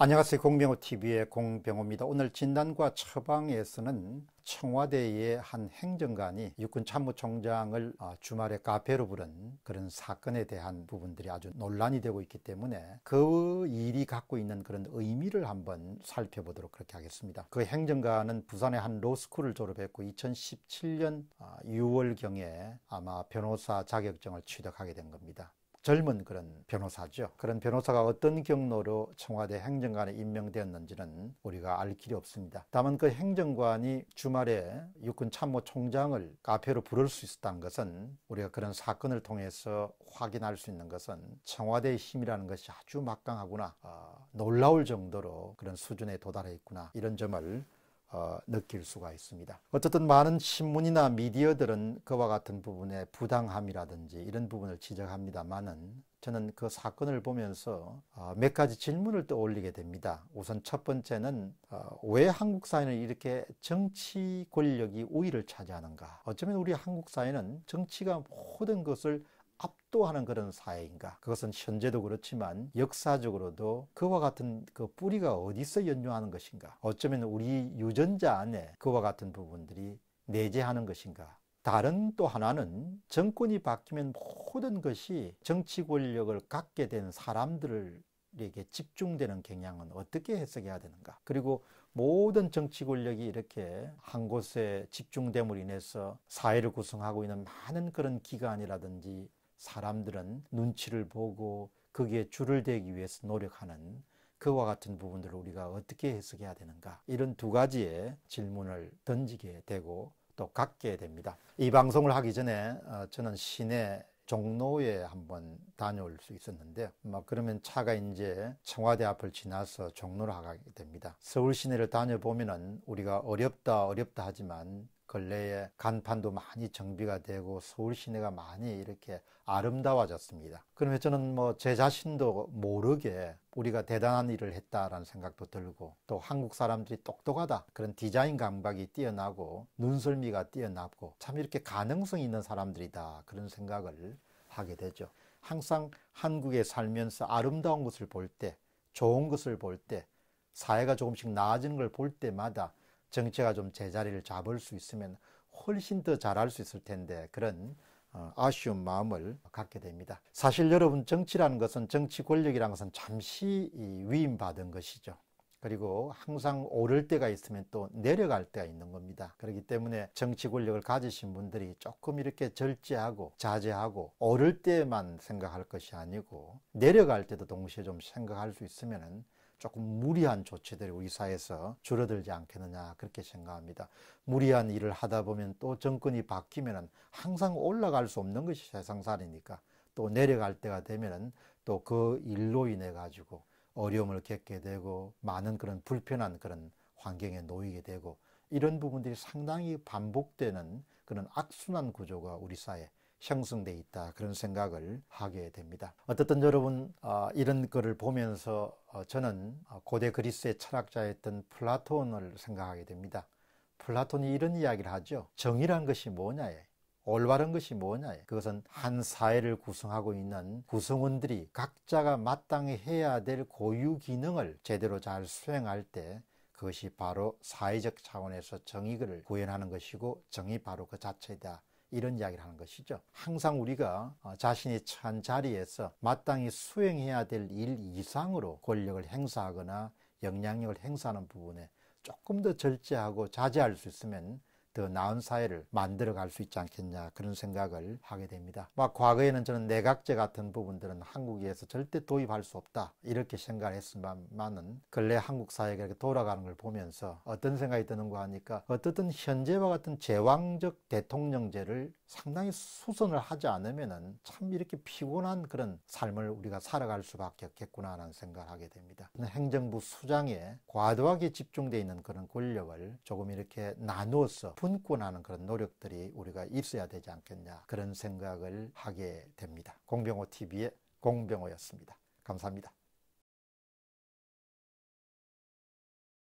안녕하세요. 공병호TV의 공병호입니다. 오늘 진단과 처방에서는 청와대의 한 행정관이 육군 참모총장을 아, 주말에 카페로 부른 그런 사건에 대한 부분들이 아주 논란이 되고 있기 때문에 그 일이 갖고 있는 그런 의미를 한번 살펴보도록 그렇게 하겠습니다. 그 행정관은 부산의 한 로스쿨을 졸업했고 2017년 6월경에 아, 아마 변호사 자격증을 취득하게 된 겁니다. 젊은 그런 변호사죠. 그런 변호사가 어떤 경로로 청와대 행정관에 임명되었는지는 우리가 알 길이 없습니다. 다만 그 행정관이 주말에 육군 참모총장을 카페로 부를 수 있었다는 것은 우리가 그런 사건을 통해서 확인할 수 있는 것은 청와대의 힘이라는 것이 아주 막강하구나 어, 놀라울 정도로 그런 수준에 도달해 있구나 이런 점을 어, 느낄 수가 있습니다. 어쨌든 많은 신문이나 미디어들은 그와 같은 부분의 부당함이라든지 이런 부분을 지적합니다만은 저는 그 사건을 보면서 어, 몇 가지 질문을 떠올리게 됩니다. 우선 첫 번째는 어, 왜 한국 사회는 이렇게 정치 권력이 우위를 차지하는가? 어쩌면 우리 한국 사회는 정치가 모든 것을 압도하는 그런 사회인가? 그것은 현재도 그렇지만 역사적으로도 그와 같은 그 뿌리가 어디서 연유하는 것인가? 어쩌면 우리 유전자 안에 그와 같은 부분들이 내재하는 것인가? 다른 또 하나는 정권이 바뀌면 모든 것이 정치 권력을 갖게 된 사람들을 에게 집중되는 경향은 어떻게 해석해야 되는가? 그리고 모든 정치 권력이 이렇게 한 곳에 집중됨으로 인해서 사회를 구성하고 있는 많은 그런 기관이라든지 사람들은 눈치를 보고 거기에 줄을 대기 위해서 노력하는 그와 같은 부분들을 우리가 어떻게 해석해야 되는가 이런 두 가지의 질문을 던지게 되고 또 갖게 됩니다. 이 방송을 하기 전에 어, 저는 시내 종로에 한번 다녀올 수 있었는데 막 뭐 그러면 차가 이제 청와대 앞을 지나서 종로를 가게 됩니다. 서울 시내를 다녀보면은 우리가 어렵다 어렵다 하지만 근래에 간판도 많이 정비가 되고 서울 시내가 많이 이렇게 아름다워졌습니다. 그러면 저는 뭐 제 자신도 모르게 우리가 대단한 일을 했다라는 생각도 들고 또 한국 사람들이 똑똑하다 그런 디자인 감각이 뛰어나고 눈썰미가 뛰어나고 참 이렇게 가능성 있는 사람들이다 그런 생각을 하게 되죠. 항상 한국에 살면서 아름다운 것을 볼 때 좋은 것을 볼 때 사회가 조금씩 나아지는 걸 볼 때마다 정치가 좀 제자리를 잡을 수 있으면 훨씬 더 잘할 수 있을 텐데 그런 어, 아쉬운 마음을 갖게 됩니다. 사실 여러분 정치라는 것은 정치 권력이라는 것은 잠시 위임받은 것이죠. 그리고 항상 오를 때가 있으면 또 내려갈 때가 있는 겁니다. 그렇기 때문에 정치 권력을 가지신 분들이 조금 이렇게 절제하고 자제하고 오를 때만 생각할 것이 아니고 내려갈 때도 동시에 좀 생각할 수 있으면은 조금 무리한 조치들이 우리 사회에서 줄어들지 않겠느냐 그렇게 생각합니다. 무리한 일을 하다 보면 또 정권이 바뀌면은 항상 올라갈 수 없는 것이 세상살이니까 또 내려갈 때가 되면은 또 그 일로 인해 가지고 어려움을 겪게 되고 많은 그런 불편한 그런 환경에 놓이게 되고 이런 부분들이 상당히 반복되는 그런 악순환 구조가 우리 사회 형성돼 있다 그런 생각을 하게 됩니다. 어떻든 여러분 아, 이런 글을 보면서 어, 저는 아, 고대 그리스의 철학자였던 플라톤을 생각하게 됩니다. 플라톤이 이런 이야기를 하죠. 정의란 것이 뭐냐에 올바른 것이 뭐냐? 그것은 한 사회를 구성하고 있는 구성원들이 각자가 마땅히 해야 될 고유 기능을 제대로 잘 수행할 때 그것이 바로 사회적 차원에서 정의를 구현하는 것이고 정의 바로 그 자체다. 이런 이야기를 하는 것이죠. 항상 우리가 어, 자신이 처한 자리에서 마땅히 수행해야 될 일 이상으로 권력을 행사하거나 영향력을 행사하는 부분에 조금 더 절제하고 자제할 수 있으면 더 나은 사회를 만들어 갈 수 있지 않겠냐 그런 생각을 하게 됩니다. 막 과거에는 저는 내각제 같은 부분들은 한국에서 절대 도입할 수 없다 이렇게 생각을 했지만은 근래 한국 사회가 이렇게 돌아가는 걸 보면서 어떤 생각이 드는가 하니까 어떻든 현재와 같은 제왕적 대통령제를 상당히 수선을 하지 않으면 참 이렇게 피곤한 그런 삶을 우리가 살아갈 수밖에 없겠구나하는 생각을 하게 됩니다. 행정부 수장에 과도하게 집중되어 있는 그런 권력을 조금 이렇게 나누어서 분권하는 그런 노력들이 우리가 있어야 되지 않겠냐 그런 생각을 하게 됩니다. 공병호 TV의 공병호였습니다. 감사합니다.